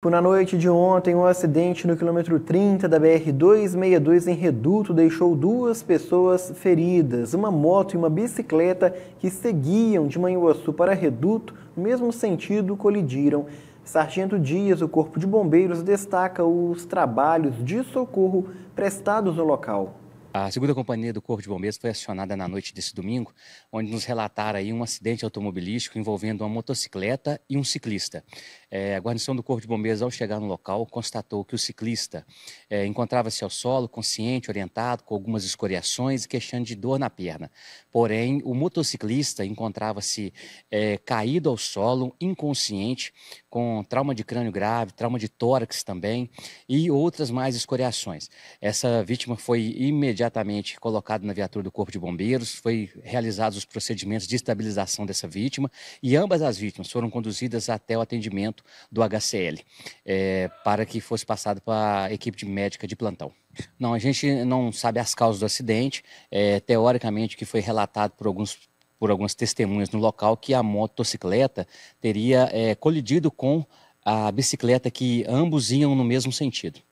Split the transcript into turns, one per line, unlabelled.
Tipo, na noite de ontem, um acidente no quilômetro 30 da BR-262 em Reduto deixou duas pessoas feridas. Uma moto e uma bicicleta que seguiam de Manhuaçu para Reduto, no mesmo sentido, colidiram. Sargento Dias, o Corpo de Bombeiros, destaca os trabalhos de socorro prestados no local.
A segunda companhia do Corpo de Bombeiros foi acionada na noite desse domingo, onde nos relataram aí um acidente automobilístico envolvendo uma motocicleta e um ciclista. É, a guarnição do Corpo de Bombeiros, ao chegar no local, constatou que o ciclista é, encontrava-se ao solo, consciente, orientado, com algumas escoriações e queixando de dor na perna. Porém, o motociclista encontrava-se é, caído ao solo, inconsciente, com trauma de crânio grave, trauma de tórax também e outras mais escoriações. Essa vítima foi imediatamente imediatamente colocado na viatura do Corpo de Bombeiros, foi realizados os procedimentos de estabilização dessa vítima e ambas as vítimas foram conduzidas até o atendimento do HCL é, para que fosse passado para a equipe de médica de plantão. Não, a gente não sabe as causas do acidente. É, teoricamente, que foi relatado por alguns por algumas testemunhas no local que a motocicleta teria é, colidido com a bicicleta que ambos iam no mesmo sentido.